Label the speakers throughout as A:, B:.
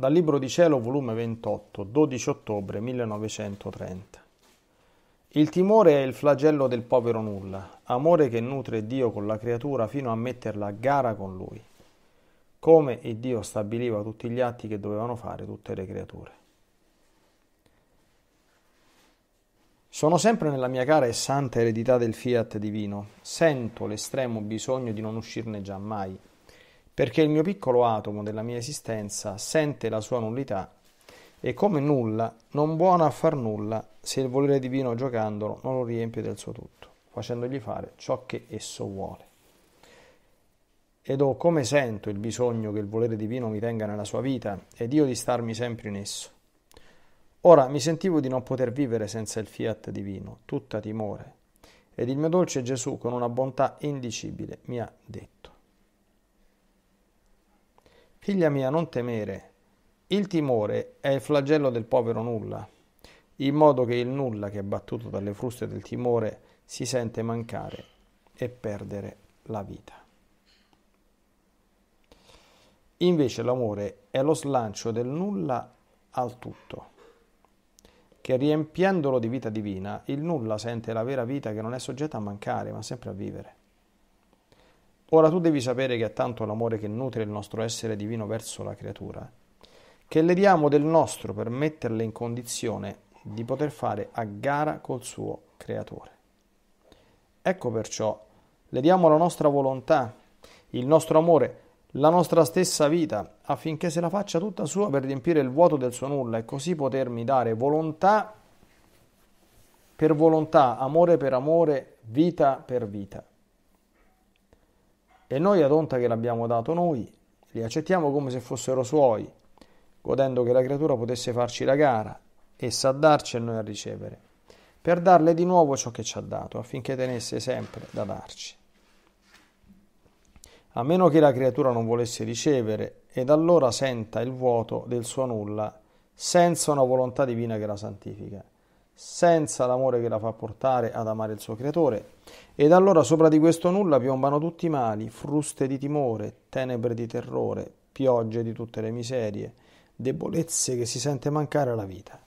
A: Dal Libro di Cielo, volume 28, 12 ottobre 1930. Il timore è il flagello del povero nulla, amore che nutre Dio con la creatura fino a metterla a gara con lui, come il Dio stabiliva tutti gli atti che dovevano fare tutte le creature. Sono sempre nella mia cara e santa eredità del fiat divino, sento l'estremo bisogno di non uscirne giammai, perché il mio piccolo atomo della mia esistenza sente la sua nullità e come nulla, non buona a far nulla, se il volere divino giocandolo non lo riempie del suo tutto, facendogli fare ciò che esso vuole. Ed ho come sento il bisogno che il volere divino mi tenga nella sua vita ed io di starmi sempre in esso. Ora mi sentivo di non poter vivere senza il fiat divino, tutta timore, ed il mio dolce Gesù con una bontà indicibile mi ha detto. Figlia mia, non temere. Il timore è il flagello del povero nulla, in modo che il nulla che è battuto dalle fruste del timore si sente mancare e perdere la vita. Invece l'amore è lo slancio del nulla al tutto, che riempiendolo di vita divina, il nulla sente la vera vita che non è soggetta a mancare, ma sempre a vivere. Ora tu devi sapere che è tanto l'amore che nutre il nostro essere divino verso la creatura, che le diamo del nostro per metterle in condizione di poter fare a gara col suo creatore. Ecco perciò, le diamo la nostra volontà, il nostro amore, la nostra stessa vita, affinché se la faccia tutta sua per riempire il vuoto del suo nulla e così potermi dare volontà per volontà, amore per amore, vita per vita. E noi ad onta che l'abbiamo dato noi, li accettiamo come se fossero suoi, godendo che la creatura potesse farci la gara, e sa darci e noi a ricevere, per darle di nuovo ciò che ci ha dato, affinché tenesse sempre da darci. A meno che la creatura non volesse ricevere, ed allora senta il vuoto del suo nulla, senza una volontà divina che la santifica senza l'amore che la fa portare ad amare il suo creatore. Ed allora sopra di questo nulla piombano tutti i mali, fruste di timore, tenebre di terrore, piogge di tutte le miserie, debolezze che si sente mancare alla vita.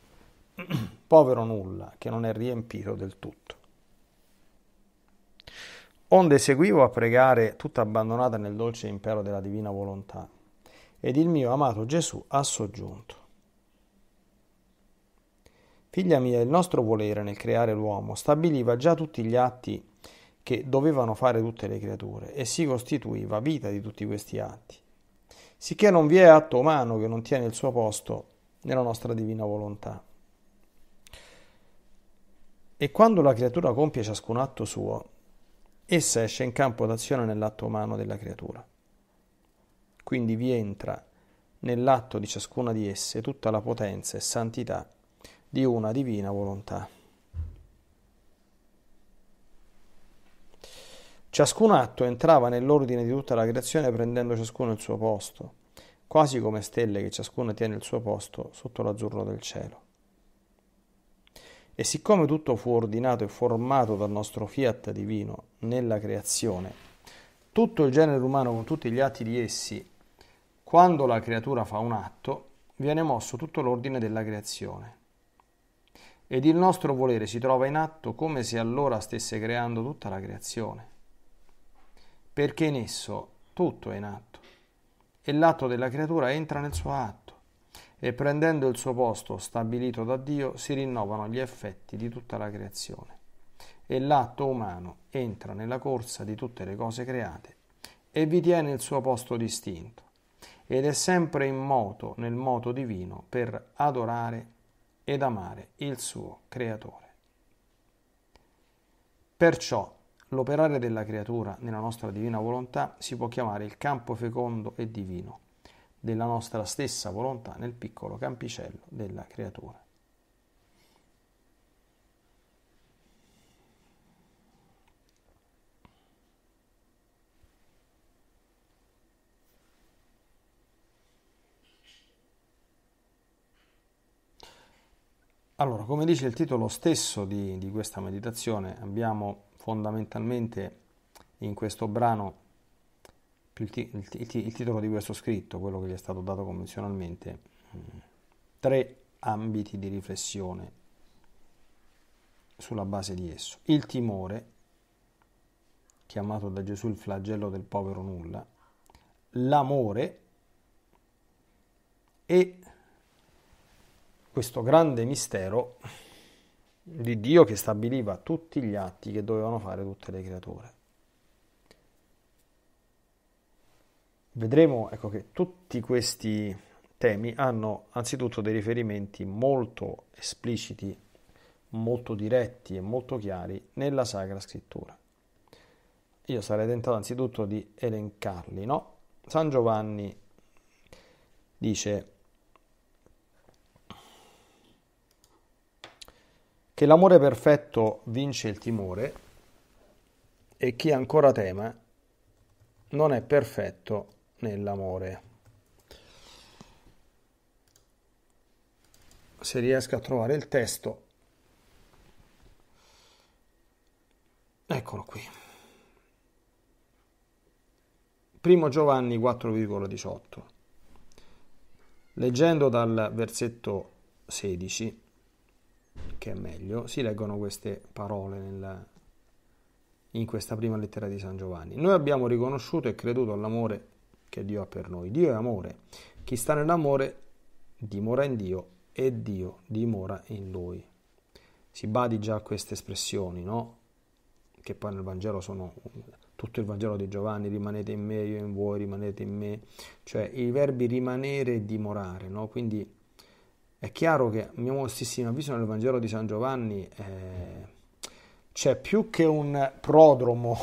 A: Povero nulla che non è riempito del tutto. Onde seguivo a pregare tutta abbandonata nel dolce impero della divina volontà, ed il mio amato Gesù ha soggiunto. Figlia mia, il nostro volere nel creare l'uomo stabiliva già tutti gli atti che dovevano fare tutte le creature e si costituiva vita di tutti questi atti. Sicché non vi è atto umano che non tiene il suo posto nella nostra divina volontà. E quando la creatura compie ciascun atto suo, essa esce in campo d'azione nell'atto umano della creatura. Quindi vi entra nell'atto di ciascuna di esse tutta la potenza e santità di una divina volontà. Ciascun atto entrava nell'ordine di tutta la creazione prendendo ciascuno il suo posto, quasi come stelle che ciascuno tiene il suo posto sotto l'azzurro del cielo. E siccome tutto fu ordinato e formato dal nostro fiat divino nella creazione, tutto il genere umano con tutti gli atti di essi, quando la creatura fa un atto, viene mosso tutto l'ordine della creazione ed il nostro volere si trova in atto come se allora stesse creando tutta la creazione, perché in esso tutto è in atto e l'atto della creatura entra nel suo atto e prendendo il suo posto stabilito da Dio si rinnovano gli effetti di tutta la creazione e l'atto umano entra nella corsa di tutte le cose create e vi tiene il suo posto distinto ed è sempre in moto nel moto divino per adorare ed amare il suo creatore. Perciò l'operare della creatura nella nostra divina volontà si può chiamare il campo fecondo e divino della nostra stessa volontà nel piccolo campicello della creatura. Allora, come dice il titolo stesso di, di questa meditazione, abbiamo fondamentalmente in questo brano il, il, il, il, titolo di questo scritto, quello che gli è stato dato convenzionalmente, mm, tre ambiti di riflessione sulla base di esso. Il timore, chiamato da Gesù il flagello del povero nulla, l'amore e questo grande mistero di Dio che stabiliva tutti gli atti che dovevano fare tutte le creature. Vedremo ecco, che tutti questi temi hanno anzitutto dei riferimenti molto espliciti, molto diretti e molto chiari nella Sacra Scrittura. Io sarei tentato anzitutto di elencarli, no? San Giovanni dice che l'amore perfetto vince il timore e chi ancora tema non è perfetto nell'amore. Se riesco a trovare il testo, eccolo qui. Primo Giovanni 4,18. Leggendo dal versetto 16, che è meglio, si leggono queste parole nel, in questa prima lettera di San Giovanni. Noi abbiamo riconosciuto e creduto all'amore che Dio ha per noi. Dio è amore. Chi sta nell'amore dimora in Dio e Dio dimora in lui. Si badi già a queste espressioni, no? Che poi nel Vangelo sono tutto il Vangelo di Giovanni, rimanete in me, io in voi, rimanete in me, cioè i verbi rimanere e dimorare, no? Quindi è chiaro che, a mio modestissimo avviso, nel Vangelo di San Giovanni eh, c'è più che un prodromo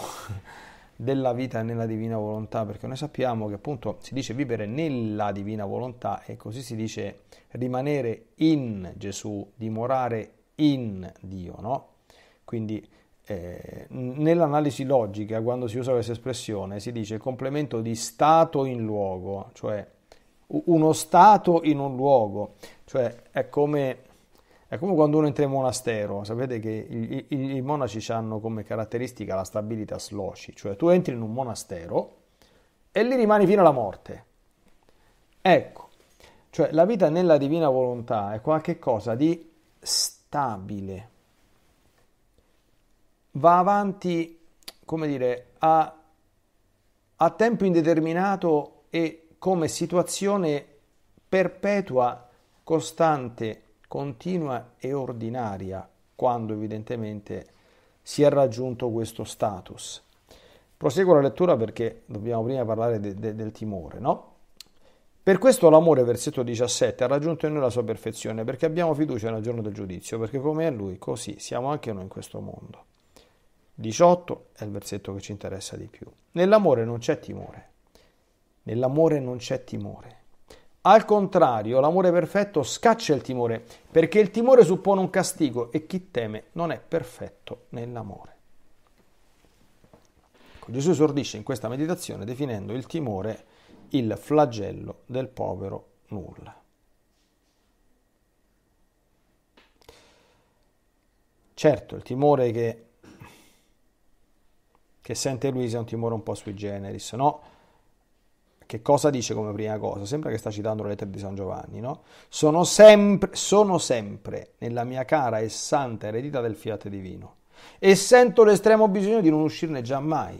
A: della vita nella divina volontà, perché noi sappiamo che appunto si dice vivere nella divina volontà e così si dice rimanere in Gesù, dimorare in Dio, no? Quindi eh, nell'analisi logica, quando si usa questa espressione, si dice complemento di stato in luogo, cioè uno stato in un luogo, cioè è come, è come quando uno entra in monastero, sapete che i, i, i monaci hanno come caratteristica la stabilità loci, cioè tu entri in un monastero e lì rimani fino alla morte. Ecco, cioè la vita nella divina volontà è qualcosa di stabile, va avanti, come dire, a, a tempo indeterminato e come situazione perpetua, costante, continua e ordinaria, quando evidentemente si è raggiunto questo status. Proseguo la lettura perché dobbiamo prima parlare de, de, del timore, no? Per questo l'amore, versetto 17, ha raggiunto in noi la sua perfezione, perché abbiamo fiducia nel giorno del giudizio, perché come è Lui, così siamo anche noi in questo mondo. 18 è il versetto che ci interessa di più. Nell'amore non c'è timore, Nell'amore non c'è timore. Al contrario, l'amore perfetto scaccia il timore, perché il timore suppone un castigo e chi teme non è perfetto nell'amore. Ecco, Gesù esordisce in questa meditazione definendo il timore il flagello del povero nulla. Certo, il timore che, che sente Luisa è un timore un po' sui generis, no? che cosa dice come prima cosa? Sembra che sta citando le lettera di San Giovanni, no? Sono sempre, sono sempre nella mia cara e santa eredità del fiat divino e sento l'estremo bisogno di non uscirne già mai,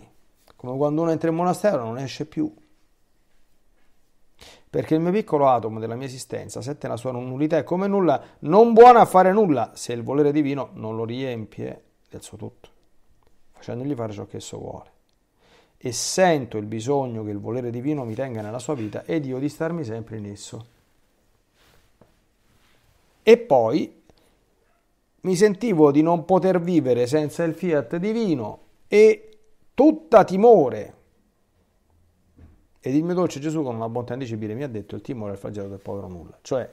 A: come quando uno entra in monastero non esce più. Perché il mio piccolo atomo della mia esistenza sente la sua nullità è come nulla non buona a fare nulla se il volere divino non lo riempie del suo tutto, facendogli fare ciò che esso vuole e sento il bisogno che il volere divino mi tenga nella sua vita ed io di starmi sempre in esso. E poi mi sentivo di non poter vivere senza il fiat divino e tutta timore. Ed il mio dolce Gesù con una bontà indicibile mi ha detto il timore è il flagello del povero nulla. Cioè,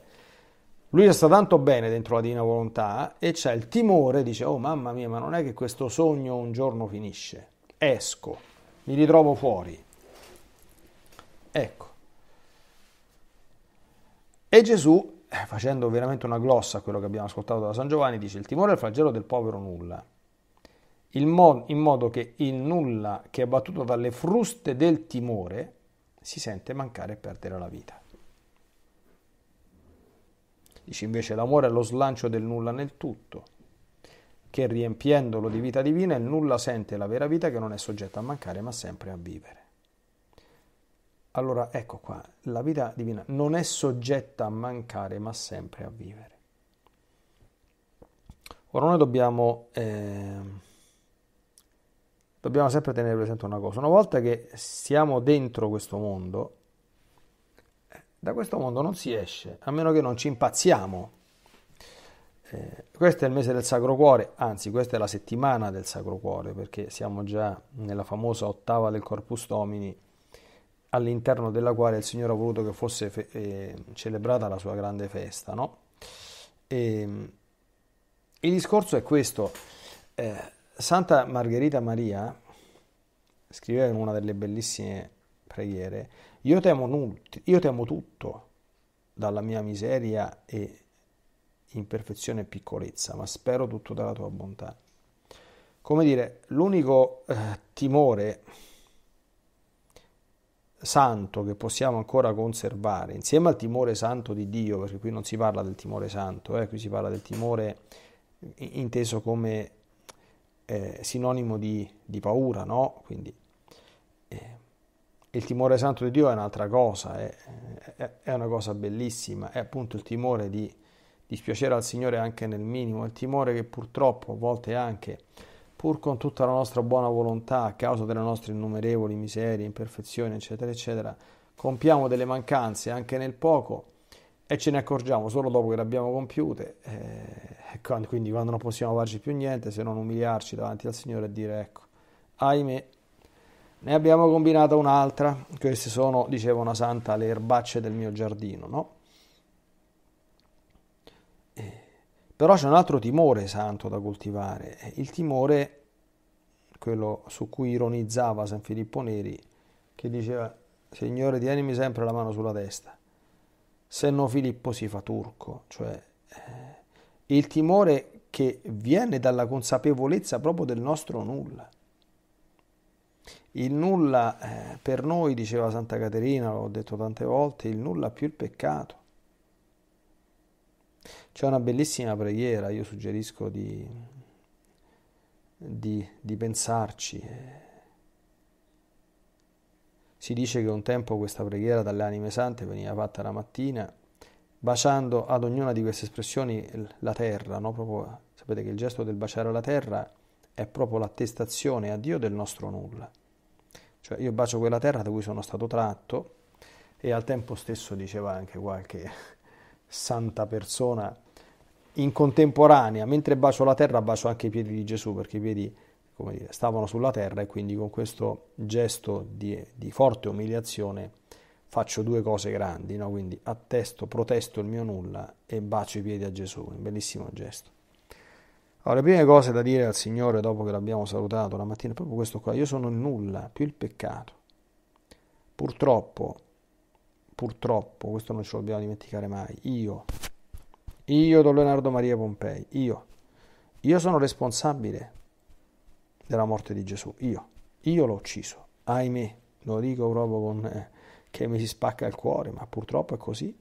A: lui sta tanto bene dentro la divina volontà e c'è il timore, dice, oh mamma mia, ma non è che questo sogno un giorno finisce. Esco, mi ritrovo fuori. Ecco. E Gesù, eh, facendo veramente una glossa a quello che abbiamo ascoltato da San Giovanni, dice il timore è il flagello del povero nulla, mo- in modo che il nulla che è battuto dalle fruste del timore si sente mancare e perdere la vita. Dice invece l'amore è lo slancio del nulla nel tutto che riempiendolo di vita divina il nulla sente la vera vita che non è soggetta a mancare ma sempre a vivere. Allora ecco qua, la vita divina non è soggetta a mancare ma sempre a vivere. Ora noi dobbiamo, eh, dobbiamo sempre tenere presente una cosa, una volta che siamo dentro questo mondo, eh, da questo mondo non si esce, a meno che non ci impazziamo eh, questo è il mese del Sacro Cuore, anzi questa è la settimana del Sacro Cuore perché siamo già nella famosa ottava del Corpus Domini all'interno della quale il Signore ha voluto che fosse fe- eh, celebrata la sua grande festa. No? E, ehm, il discorso è questo. Eh, Santa Margherita Maria scriveva in una delle bellissime preghiere, io temo, nut- io temo tutto dalla mia miseria e imperfezione e piccolezza, ma spero tutto dalla tua bontà. Come dire, l'unico eh, timore santo che possiamo ancora conservare, insieme al timore santo di Dio, perché qui non si parla del timore santo, eh, qui si parla del timore inteso come eh, sinonimo di, di, paura, no? Quindi eh, il timore santo di Dio è un'altra cosa, è, è, è una cosa bellissima, è appunto il timore di dispiacere al Signore anche nel minimo, il timore che purtroppo, a volte anche, pur con tutta la nostra buona volontà, a causa delle nostre innumerevoli miserie, imperfezioni, eccetera, eccetera, compiamo delle mancanze anche nel poco e ce ne accorgiamo solo dopo che le abbiamo compiute, eh, quindi quando non possiamo farci più niente se non umiliarci davanti al Signore e dire ecco, ahimè, ne abbiamo combinata un'altra, queste sono, diceva una santa, le erbacce del mio giardino, no? Però c'è un altro timore santo da coltivare, il timore, quello su cui ironizzava San Filippo Neri, che diceva, Signore, tienimi sempre la mano sulla testa, se no Filippo si fa turco, cioè eh, il timore che viene dalla consapevolezza proprio del nostro nulla. Il nulla eh, per noi, diceva Santa Caterina, l'ho detto tante volte, il nulla più il peccato. C'è una bellissima preghiera, io suggerisco di, di, di pensarci. Si dice che un tempo questa preghiera dalle anime sante veniva fatta la mattina, baciando ad ognuna di queste espressioni la terra, no? proprio, sapete che il gesto del baciare la terra è proprio l'attestazione a Dio del nostro nulla. Cioè io bacio quella terra da cui sono stato tratto e al tempo stesso diceva anche qualche santa persona in contemporanea, mentre bacio la terra, bacio anche i piedi di Gesù, perché i piedi come dire, stavano sulla terra e quindi con questo gesto di, di forte umiliazione faccio due cose grandi, no? quindi attesto, protesto il mio nulla e bacio i piedi a Gesù, un bellissimo gesto. Allora, le prime cose da dire al Signore dopo che l'abbiamo salutato la mattina è proprio questo qua, io sono il nulla più il peccato. Purtroppo, purtroppo, questo non ce lo dobbiamo dimenticare mai, io io, Don Leonardo Maria Pompei, io. Io sono responsabile della morte di Gesù, io. Io l'ho ucciso, ahimè, lo dico proprio con, eh, che mi si spacca il cuore, ma purtroppo è così.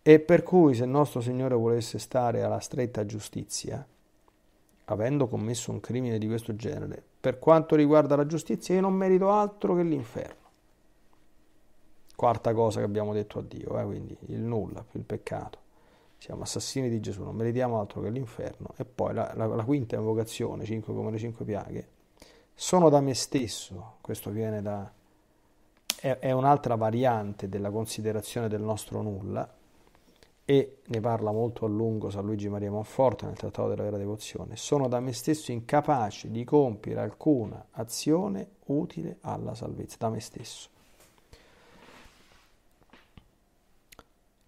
A: E per cui se il nostro Signore volesse stare alla stretta giustizia, avendo commesso un crimine di questo genere, per quanto riguarda la giustizia io non merito altro che l'inferno. Quarta cosa che abbiamo detto a Dio, eh, quindi il nulla, il peccato siamo assassini di Gesù, non meritiamo altro che l'inferno. E poi la, la, la quinta invocazione, 5 come le 5 piaghe, sono da me stesso, questo viene da... è, è un'altra variante della considerazione del nostro nulla, e ne parla molto a lungo San Luigi Maria Monforte nel Trattato della Vera Devozione, sono da me stesso incapace di compiere alcuna azione utile alla salvezza, da me stesso.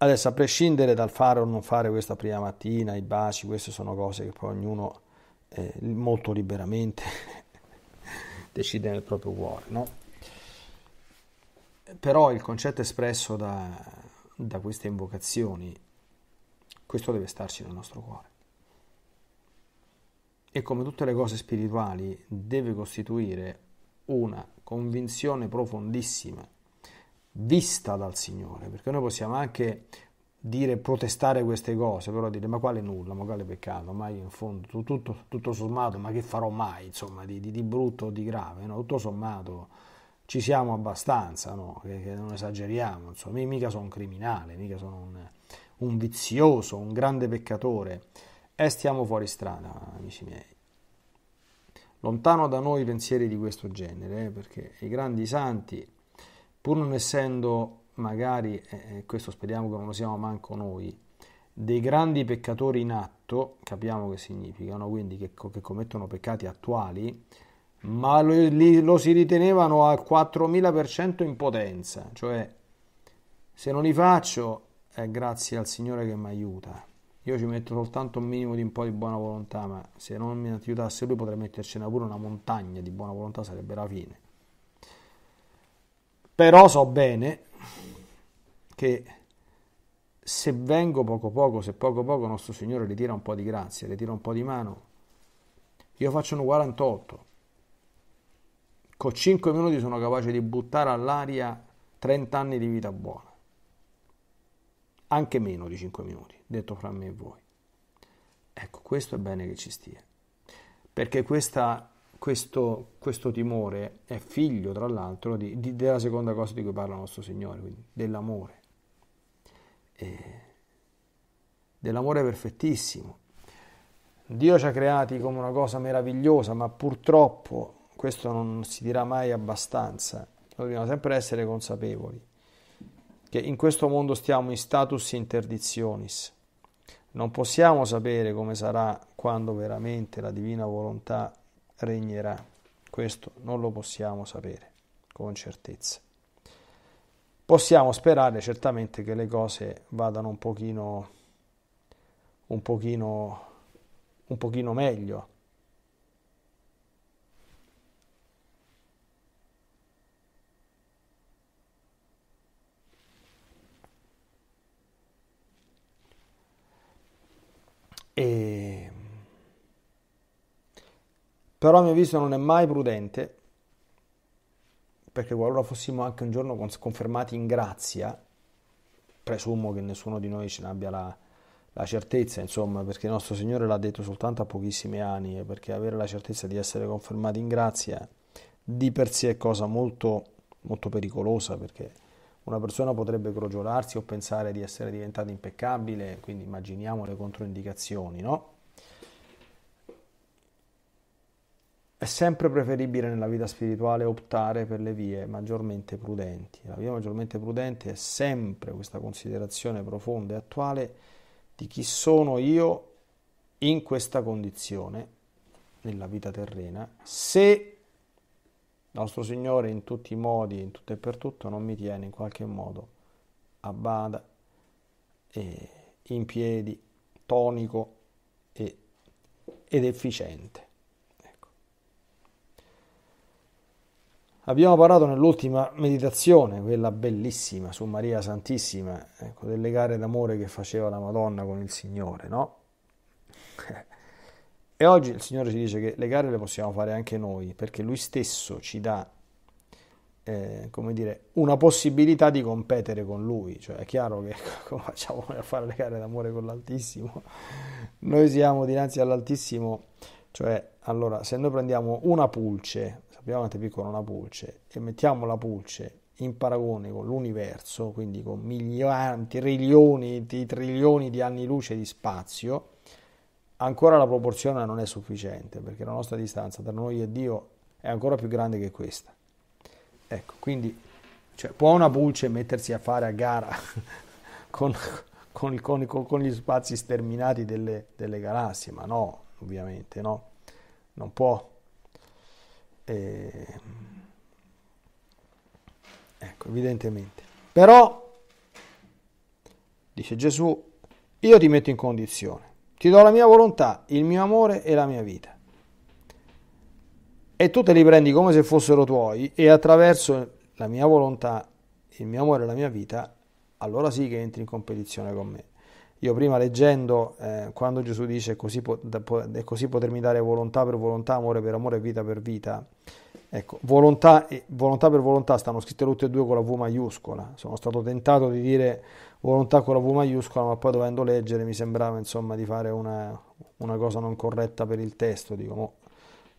A: Adesso, a prescindere dal fare o non fare questa prima mattina, i baci, queste sono cose che poi ognuno eh, molto liberamente decide nel proprio cuore, no? Però il concetto espresso da, da queste invocazioni, questo deve starci nel nostro cuore. E come tutte le cose spirituali, deve costituire una convinzione profondissima vista dal Signore, perché noi possiamo anche dire, protestare queste cose, però dire ma quale nulla, ma quale peccato, ma in fondo tutto, tutto, tutto sommato, ma che farò mai, insomma, di, di, di brutto o di grave, no? tutto sommato ci siamo abbastanza, no? che, che, non esageriamo, insomma, io mica sono un criminale, mica sono un, un vizioso, un grande peccatore, e stiamo fuori strada, amici miei. Lontano da noi pensieri di questo genere, eh? perché i grandi santi pur non essendo magari, eh, questo speriamo che non lo siamo manco noi, dei grandi peccatori in atto, capiamo che significano, quindi che, che commettono peccati attuali, ma lo, li, lo si ritenevano al 4000% in potenza, cioè se non li faccio è grazie al Signore che mi aiuta. Io ci metto soltanto un minimo di un po' di buona volontà, ma se non mi aiutasse lui potrei mettercene pure una montagna di buona volontà, sarebbe la fine. Però so bene che se vengo poco poco, se poco poco nostro Signore ritira un po' di grazia, ritira un po' di mano, io faccio un 48. Con 5 minuti sono capace di buttare all'aria 30 anni di vita buona. Anche meno di 5 minuti, detto fra me e voi. Ecco, questo è bene che ci stia. Perché questa questo, questo timore è figlio, tra l'altro, di, di, della seconda cosa di cui parla il nostro Signore, quindi dell'amore. E dell'amore perfettissimo. Dio ci ha creati come una cosa meravigliosa, ma purtroppo questo non si dirà mai abbastanza. Dobbiamo sempre essere consapevoli che in questo mondo stiamo in status interdizionis. Non possiamo sapere come sarà quando veramente la divina volontà regnerà. Questo non lo possiamo sapere con certezza. Possiamo sperare certamente che le cose vadano un pochino, un pochino, un pochino meglio. E però a mio avviso non è mai prudente, perché qualora fossimo anche un giorno confermati in grazia, presumo che nessuno di noi ce n'abbia la, la certezza, insomma, perché il nostro Signore l'ha detto soltanto a pochissime anni, perché avere la certezza di essere confermati in grazia di per sé è cosa molto, molto pericolosa, perché una persona potrebbe crogiolarsi o pensare di essere diventata impeccabile, quindi immaginiamo le controindicazioni, no? È sempre preferibile nella vita spirituale optare per le vie maggiormente prudenti. La via maggiormente prudente è sempre questa considerazione profonda e attuale di chi sono io in questa condizione, nella vita terrena, se nostro Signore in tutti i modi, in tutto e per tutto, non mi tiene in qualche modo a bada, in piedi, tonico e, ed efficiente. Abbiamo parlato nell'ultima meditazione, quella bellissima su Maria Santissima, ecco, delle gare d'amore che faceva la Madonna con il Signore, no? E oggi il Signore ci dice che le gare le possiamo fare anche noi, perché Lui stesso ci dà, eh, come dire, una possibilità di competere con Lui. Cioè è chiaro che come facciamo a fare le gare d'amore con l'Altissimo? Noi siamo dinanzi all'Altissimo, cioè, allora, se noi prendiamo una pulce, abbiamo avanti piccola una pulce e mettiamo la pulce in paragone con l'universo, quindi con miliardi, trilioni, di trilioni di anni luce di spazio, ancora la proporzione non è sufficiente perché la nostra distanza tra noi e Dio è ancora più grande che questa. Ecco, quindi cioè, può una pulce mettersi a fare a gara con, con, con, con gli spazi sterminati delle, delle galassie, ma no, ovviamente no, non può. E... Ehm, ecco, evidentemente. Però, dice Gesù, io ti metto in condizione, ti do la mia volontà, il mio amore e la mia vita. E tu te li prendi come se fossero tuoi e attraverso la mia volontà, il mio amore e la mia vita, allora sì che entri in competizione con me. Io prima leggendo, eh, quando Gesù dice così, po- po- così potermi dare volontà per volontà, amore per amore, vita per vita, ecco, volontà, e, volontà per volontà stanno scritte tutte e due con la V maiuscola. Sono stato tentato di dire volontà con la V maiuscola, ma poi dovendo leggere mi sembrava insomma di fare una, una cosa non corretta per il testo. Dico, mo,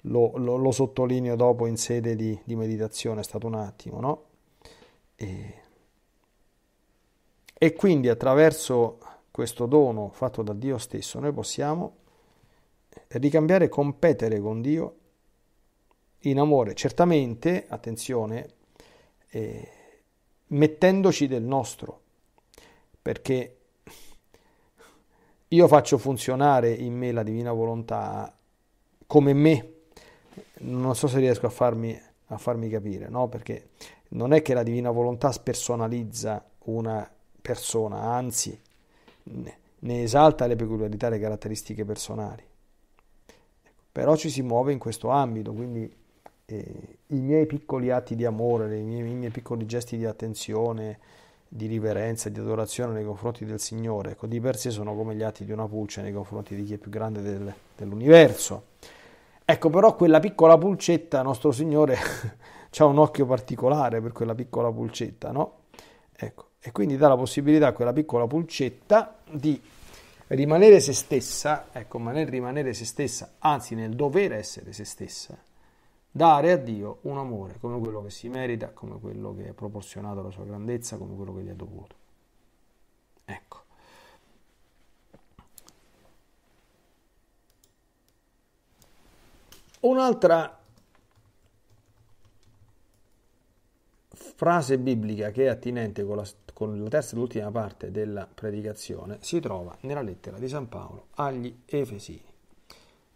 A: lo, lo, lo, sottolineo dopo in sede di, di, meditazione, è stato un attimo, no? E, e quindi attraverso questo dono fatto da Dio stesso, noi possiamo ricambiare e competere con Dio in amore, certamente, attenzione, eh, mettendoci del nostro, perché io faccio funzionare in me la divina volontà come me, non so se riesco a farmi, a farmi capire, no? perché non è che la divina volontà spersonalizza una persona, anzi ne esalta le peculiarità, le caratteristiche personali. Ecco, però ci si muove in questo ambito, quindi eh, i miei piccoli atti di amore, mie, i miei, piccoli gesti di attenzione, di riverenza, di adorazione nei confronti del Signore, ecco, di per sé sono come gli atti di una pulce nei confronti di chi è più grande del, dell'universo. Ecco, però quella piccola pulcetta, nostro Signore ha un occhio particolare per quella piccola pulcetta, no? Ecco, e quindi dà la possibilità a quella piccola pulcetta di rimanere se stessa, ecco, ma nel rimanere se stessa, anzi nel dover essere se stessa, dare a Dio un amore come quello che si merita, come quello che è proporzionato alla sua grandezza, come quello che gli è dovuto. Ecco. Un'altra frase biblica che è attinente con la con la terza e l'ultima parte della predicazione si trova nella lettera di San Paolo agli Efesini.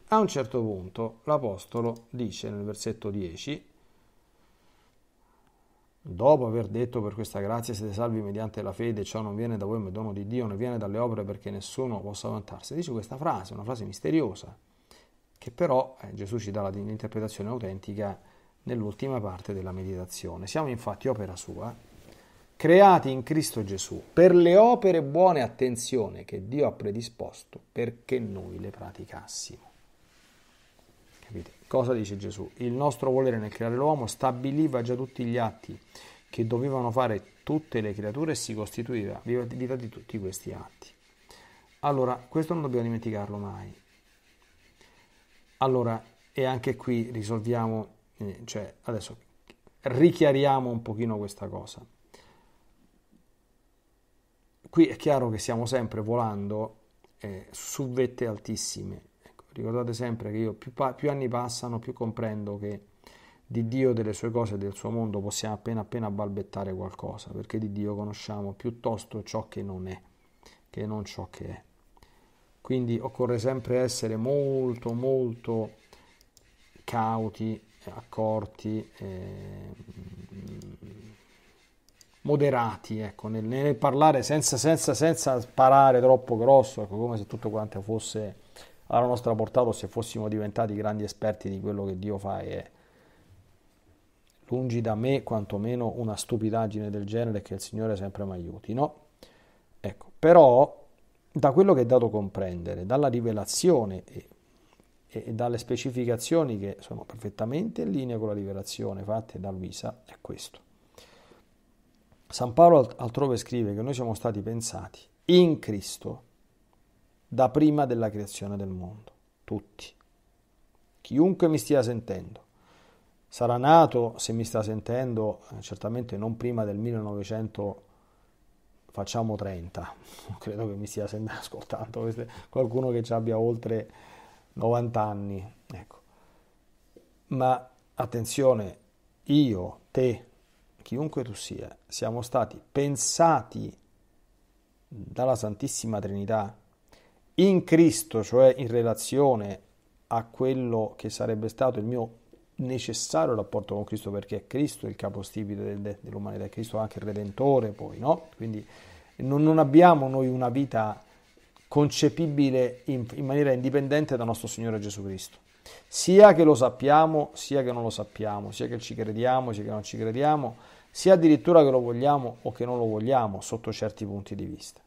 A: A un certo punto l'Apostolo dice nel versetto 10, dopo aver detto per questa grazia siete salvi mediante la fede, ciò non viene da voi ma è dono di Dio, ne viene dalle opere perché nessuno possa vantarsi, dice questa frase, una frase misteriosa, che però eh, Gesù ci dà l'interpretazione autentica nell'ultima parte della meditazione. Siamo infatti opera sua creati in Cristo Gesù per le opere buone, attenzione, che Dio ha predisposto perché noi le praticassimo. Capite? Cosa dice Gesù? Il nostro volere nel creare l'uomo stabiliva già tutti gli atti che dovevano fare tutte le creature e si costituiva vita di tutti questi atti. Allora, questo non dobbiamo dimenticarlo mai. Allora, e anche qui risolviamo, eh, cioè adesso richiariamo un pochino questa cosa qui è chiaro che stiamo sempre volando eh, su vette altissime. Ecco, ricordate sempre che io più, pa- più, anni passano, più comprendo che di Dio, delle sue cose e del suo mondo possiamo appena appena balbettare qualcosa, perché di Dio conosciamo piuttosto ciò che non è, che non ciò che è. Quindi occorre sempre essere molto, molto cauti, accorti. Eh, moderati ecco, nel, nel, parlare senza, senza, senza sparare troppo grosso, ecco, come se tutto quanto fosse alla nostra portata o se fossimo diventati grandi esperti di quello che Dio fa e lungi da me quantomeno una stupidaggine del genere che il Signore sempre mi aiuti, no? Ecco, però da quello che è dato comprendere, dalla rivelazione e, e dalle specificazioni che sono perfettamente in linea con la rivelazione fatta da Luisa, è questo. San Paolo altrove scrive che noi siamo stati pensati in Cristo da prima della creazione del mondo, tutti. Chiunque mi stia sentendo, sarà nato, se mi sta sentendo, eh, certamente non prima del 1900 facciamo 30, credo che mi stia ascoltando qualcuno che abbia oltre 90 anni, ecco. Ma attenzione, io, te, chiunque tu sia, siamo stati pensati dalla Santissima Trinità in Cristo, cioè in relazione a quello che sarebbe stato il mio necessario rapporto con Cristo, perché è Cristo il capostipite dell'umanità, è Cristo anche il Redentore poi, no? Quindi non, abbiamo noi una vita concepibile in, maniera indipendente dal nostro Signore Gesù Cristo sia che lo sappiamo, sia che non lo sappiamo, sia che ci crediamo, sia che non ci crediamo, sia addirittura che lo vogliamo o che non lo vogliamo sotto certi punti di vista.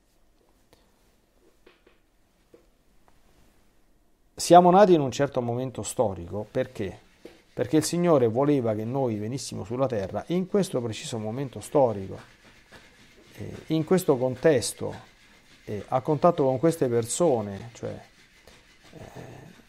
A: Siamo nati in un certo momento storico perché? Perché il Signore voleva che noi venissimo sulla terra in questo preciso momento storico, in questo contesto, a contatto con queste persone, cioè, eh,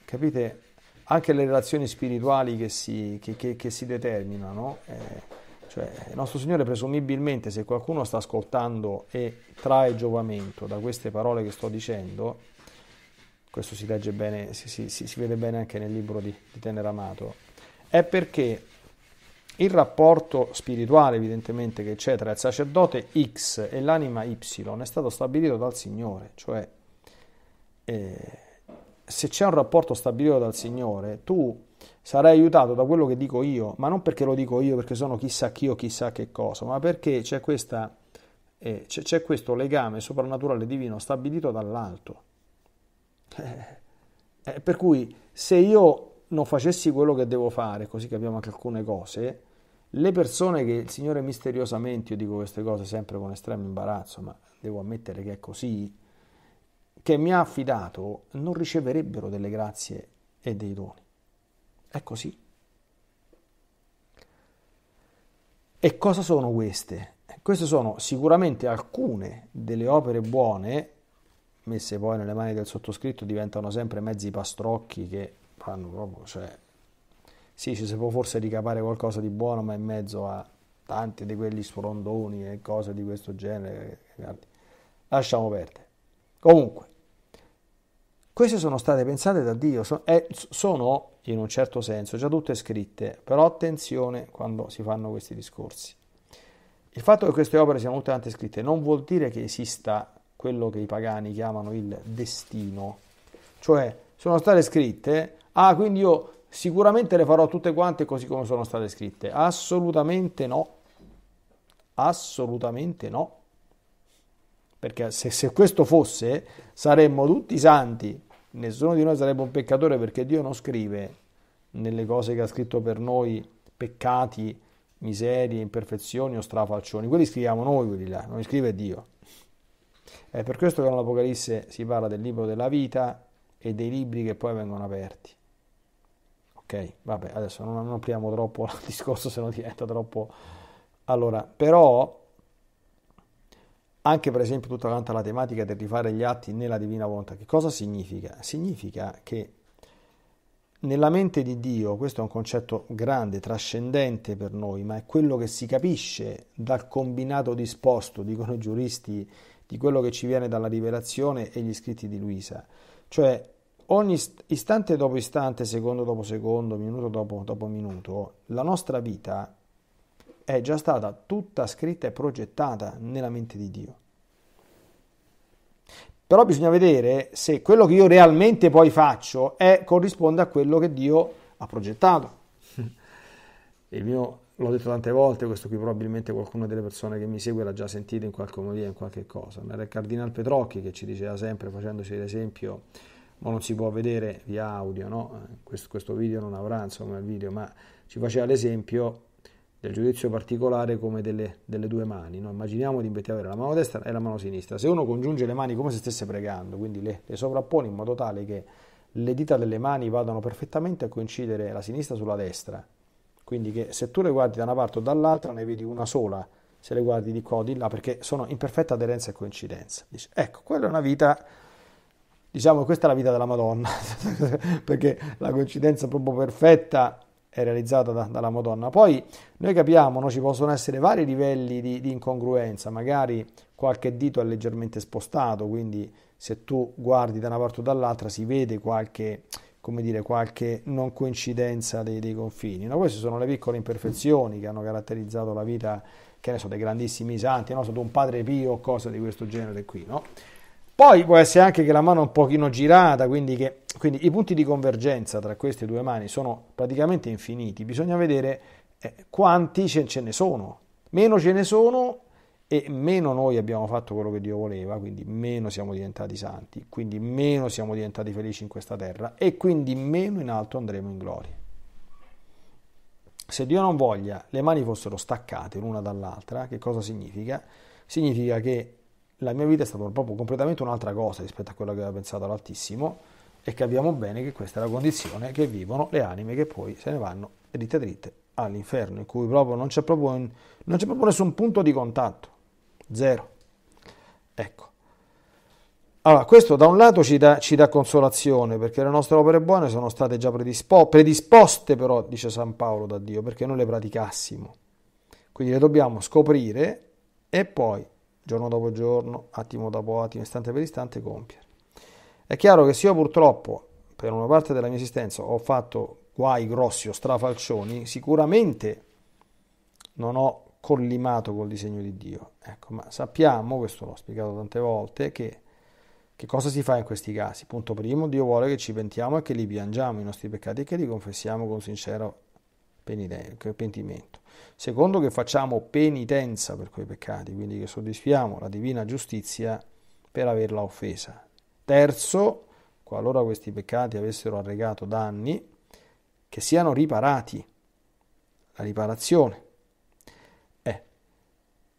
A: capite, anche le relazioni spirituali che si, che, che, che si determinano. Eh, cioè, il nostro Signore presumibilmente, se qualcuno sta ascoltando e trae giovamento da queste parole che sto dicendo, questo si legge bene, si, si, si vede bene anche nel libro di, di Teneramato, è perché il rapporto spirituale evidentemente che c'è tra il sacerdote X e l'anima Y è stato stabilito dal Signore, cioè eh, se c'è un rapporto stabilito dal Signore, tu sarai aiutato da quello che dico io, ma non perché lo dico io, perché sono chissà chi o chissà che cosa, ma perché c'è, questa, eh, c'è, c'è questo legame soprannaturale divino stabilito dall'alto. Eh, eh, per cui se io non facessi quello che devo fare, così capiamo anche alcune cose, le persone che il Signore misteriosamente, io dico queste cose sempre con estremo imbarazzo, ma devo ammettere che è così, che mi ha affidato, non riceverebbero delle grazie e dei doni. È così. E cosa sono queste? Queste sono sicuramente alcune delle opere buone, messe poi nelle mani del sottoscritto diventano sempre mezzi pastrocchi che fanno proprio, cioè, sì, ci si può forse ricavare qualcosa di buono, ma in mezzo a tanti di quelli sfrondoni e cose di questo genere, lasciamo perdere. Comunque, queste sono state pensate da Dio, eh, sono in un certo senso già tutte scritte, però attenzione quando si fanno questi discorsi. Il fatto che queste opere siano tutte quante scritte non vuol dire che esista quello che i pagani chiamano il destino, cioè sono state scritte, ah quindi io sicuramente le farò tutte quante così come sono state scritte, assolutamente no, assolutamente no perché se, se questo fosse saremmo tutti santi, nessuno di noi sarebbe un peccatore perché Dio non scrive nelle cose che ha scritto per noi peccati, miserie, imperfezioni o strafalcioni, quelli scriviamo noi quelli là, non li scrive Dio. È per questo che nell'Apocalisse si parla del libro della vita e dei libri che poi vengono aperti. Ok, vabbè, adesso non, non apriamo troppo il discorso, se no diventa troppo... Allora, però anche per esempio tutta quanta la tematica del rifare gli atti nella divina volontà. Che cosa significa? Significa che nella mente di Dio, questo è un concetto grande, trascendente per noi, ma è quello che si capisce dal combinato disposto, dicono i giuristi, di quello che ci viene dalla rivelazione e gli scritti di Luisa. Cioè, ogni istante dopo istante, secondo dopo secondo, minuto dopo, dopo minuto, la nostra vita è già stata tutta scritta e progettata nella mente di Dio. Però bisogna vedere se quello che io realmente poi faccio è, corrisponde a quello che Dio ha progettato. Il mio, l'ho detto tante volte, questo qui probabilmente qualcuno delle persone che mi segue l'ha già sentito in qualche modo, in qualche cosa. Era il Cardinal Petrocchi che ci diceva sempre, facendoci l'esempio, ma non si può vedere via audio, no? questo, questo video non avrà insomma il video, ma ci faceva l'esempio del giudizio particolare come delle, delle due mani. No? Immaginiamo di avere la mano destra e la mano sinistra. Se uno congiunge le mani come se stesse pregando, quindi le, le sovrappone in modo tale che le dita delle mani vadano perfettamente a coincidere la sinistra sulla destra, quindi che se tu le guardi da una parte o dall'altra ne vedi una sola, se le guardi di qua o di là, perché sono in perfetta aderenza e coincidenza. Dice, ecco, quella è una vita diciamo che questa è la vita della Madonna, perché la coincidenza proprio perfetta è realizzata da, dalla Madonna. Poi noi capiamo, no, ci possono essere vari livelli di, di incongruenza, magari qualche dito è leggermente spostato, quindi se tu guardi da una parte o dall'altra si vede qualche come dire, qualche non coincidenza dei, dei confini. No? Queste sono le piccole imperfezioni che hanno caratterizzato la vita, che ne so, dei grandissimi santi, no? sotto un padre pio o cose di questo genere qui. No? Poi può essere anche che la mano è un pochino girata, quindi, che, quindi i punti di convergenza tra queste due mani sono praticamente infiniti. Bisogna vedere eh, quanti ce, ce ne sono. Meno ce ne sono e meno noi abbiamo fatto quello che Dio voleva, quindi meno siamo diventati santi, quindi meno siamo diventati felici in questa terra e quindi meno in alto andremo in gloria. Se Dio non voglia le mani fossero staccate l'una dall'altra, che cosa significa? Significa che la mia vita è stata proprio completamente un'altra cosa rispetto a quella che aveva pensato l'Altissimo e capiamo bene che questa è la condizione che vivono le anime che poi se ne vanno dritte dritte all'inferno, in cui proprio non c'è proprio, non c'è proprio nessun punto di contatto, zero. Ecco. Allora, questo da un lato ci dà, ci dà consolazione, perché le nostre opere buone sono state già predispo, predisposte, però, dice San Paolo da Dio, perché noi le praticassimo. Quindi le dobbiamo scoprire e poi giorno dopo giorno, attimo dopo attimo, istante per istante compiere. È chiaro che se io purtroppo per una parte della mia esistenza ho fatto guai grossi o strafalcioni, sicuramente non ho collimato col disegno di Dio. Ecco, ma sappiamo, questo l'ho spiegato tante volte, che, che cosa si fa in questi casi? Punto primo, Dio vuole che ci pentiamo e che li piangiamo i nostri peccati e che li confessiamo con sincero pentimento. Secondo che facciamo penitenza per quei peccati, quindi che soddisfiamo la divina giustizia per averla offesa. Terzo, qualora questi peccati avessero arrecato danni, che siano riparati, la riparazione. Eh,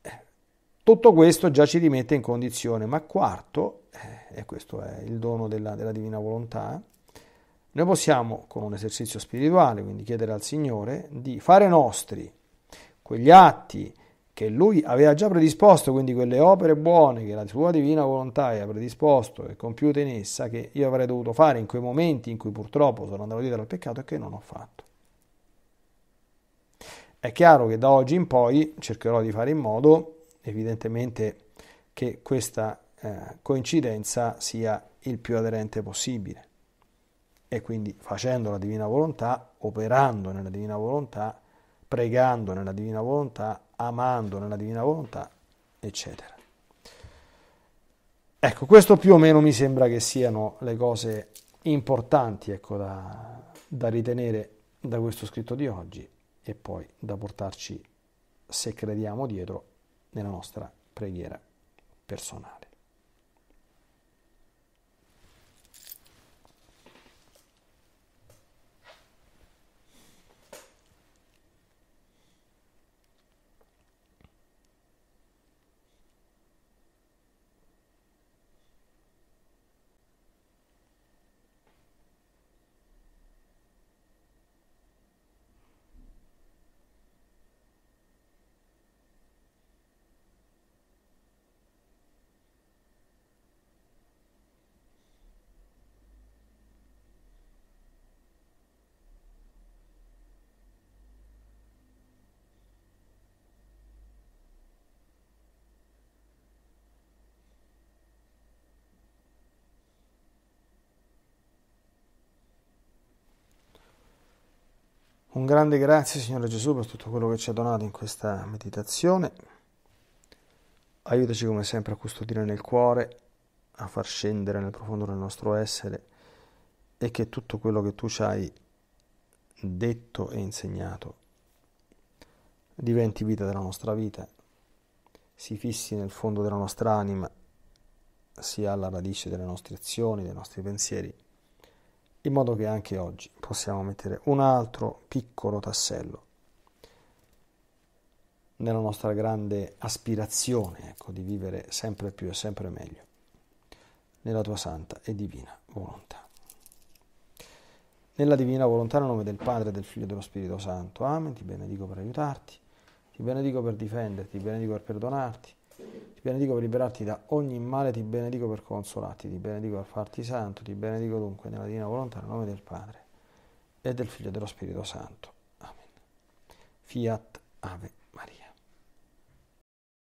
A: eh tutto questo già ci rimette in condizione, ma quarto, eh, e questo è il dono della, della divina volontà, noi possiamo, con un esercizio spirituale, quindi chiedere al Signore di fare nostri quegli atti che Lui aveva già predisposto, quindi quelle opere buone che la Sua divina volontà aveva predisposto e compiute in essa, che io avrei dovuto fare in quei momenti in cui purtroppo sono andato dietro al peccato e che non ho fatto. È chiaro che da oggi in poi cercherò di fare in modo, evidentemente, che questa eh, coincidenza sia il più aderente possibile e quindi facendo la divina volontà, operando nella divina volontà, pregando nella divina volontà, amando nella divina volontà, eccetera. Ecco, questo più o meno mi sembra che siano le cose importanti ecco, da, da ritenere da questo scritto di oggi e poi da portarci, se crediamo, dietro nella nostra preghiera personale. Un grande grazie Signore Gesù per tutto quello che ci ha donato in questa meditazione. Aiutaci come sempre a custodire nel cuore, a far scendere nel profondo del nostro essere e che tutto quello che tu ci hai detto e insegnato diventi vita della nostra vita, si fissi nel fondo della nostra anima, sia alla radice delle nostre azioni, dei nostri pensieri in modo che anche oggi possiamo mettere un altro piccolo tassello nella nostra grande aspirazione ecco, di vivere sempre più e sempre meglio nella tua santa e divina volontà. Nella divina volontà nel nome del Padre, del Figlio e dello Spirito Santo. Amen. Ti benedico per aiutarti, ti benedico per difenderti, ti benedico per perdonarti, benedico per liberarti da ogni male, ti benedico per consolarti, ti benedico per farti santo, ti benedico dunque nella divina volontà, nel nome del Padre e del Figlio e dello Spirito Santo. Amen. Fiat Ave.